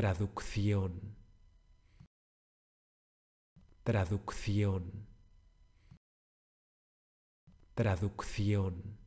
Traducción. Traducción. Traducción.